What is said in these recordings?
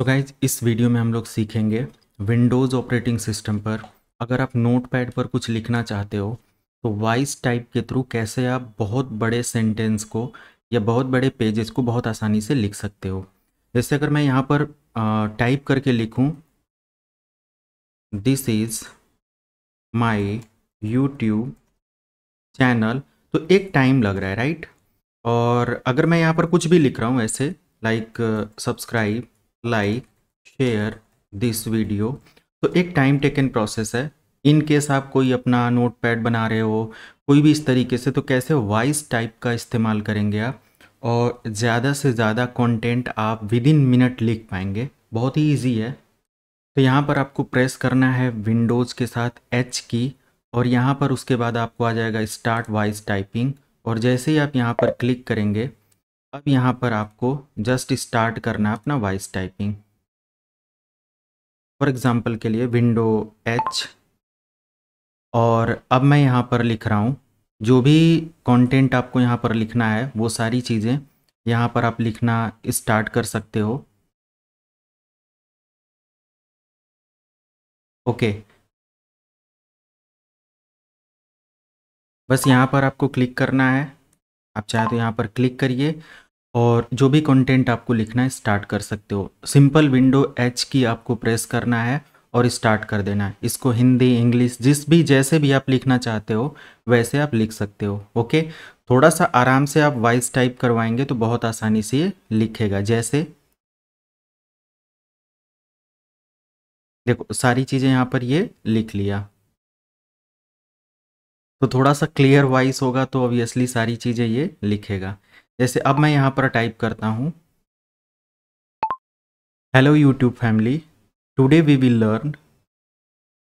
तो गाइज इस वीडियो में हम लोग सीखेंगे विंडोज़ ऑपरेटिंग सिस्टम पर अगर आप नोटपैड पर कुछ लिखना चाहते हो तो वॉइस टाइप के थ्रू कैसे आप बहुत बड़े सेंटेंस को या बहुत बड़े पेजेस को बहुत आसानी से लिख सकते हो जैसे अगर मैं यहाँ पर आ, टाइप करके लिखूँ this is my YouTube channel तो एक टाइम लग रहा है राइट और अगर मैं यहाँ पर कुछ भी लिख रहा हूँ ऐसे like subscribe like share this video तो एक टाइम टेकन प्रोसेस है इन केस आप कोई अपना नोट पैड बना रहे हो कोई भी इस तरीके से तो कैसे वॉइस टाइप का इस्तेमाल करेंगे आप और ज़्यादा से ज़्यादा कंटेंट आप विद इन मिनट लिख पाएंगे बहुत ही इजी है तो यहाँ पर आपको प्रेस करना है विंडोज़ के साथ एच की और यहाँ पर उसके बाद आपको आ जाएगा स्टार्ट वॉइस टाइपिंग और जैसे ही आप यहाँ पर क्लिक करेंगे अब यहाँ पर आपको जस्ट स्टार्ट करना है अपना वॉइस टाइपिंग फॉर एग्ज़ाम्पल के लिए विंडो एच और अब मैं यहाँ पर लिख रहा हूँ जो भी कंटेंट आपको यहाँ पर लिखना है वो सारी चीज़ें यहाँ पर आप लिखना स्टार्ट कर सकते हो ओके बस यहाँ पर आपको क्लिक करना है आप चाहे तो यहाँ पर क्लिक करिए और जो भी कंटेंट आपको लिखना है स्टार्ट कर सकते हो सिंपल विंडो एच की आपको प्रेस करना है और स्टार्ट कर देना है इसको हिंदी इंग्लिश जिस भी जैसे भी आप लिखना चाहते हो वैसे आप लिख सकते हो ओके थोड़ा सा आराम से आप वॉइस टाइप करवाएंगे तो बहुत आसानी से ये लिखेगा जैसे देखो सारी चीज़ें यहाँ पर ये लिख लिया तो थोड़ा सा क्लियर वाइस होगा तो ऑब्वियसली सारी चीज़ें ये लिखेगा जैसे अब मैं यहाँ पर टाइप करता हूँ hello YouTube family today we will learn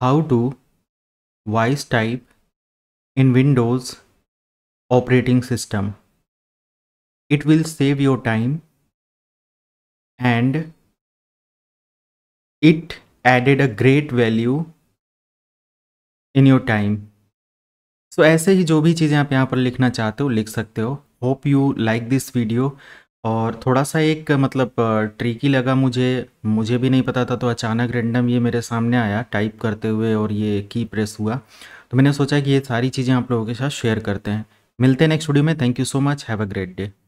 how to voice type in Windows operating system it will save your time and it added a great value in your time तो ऐसे ही जो भी चीज़ें आप यहाँ पर लिखना चाहते हो लिख सकते हो hope you like this video और थोड़ा सा एक मतलब ट्रिकी लगा मुझे मुझे भी नहीं पता था तो अचानक रेंडम ये मेरे सामने आया टाइप करते हुए और ये की प्रेस हुआ तो मैंने सोचा कि ये सारी चीज़ें आप लोगों के साथ शेयर करते हैं मिलते हैं नेक्स्ट वीडियो में thank you so much have a great day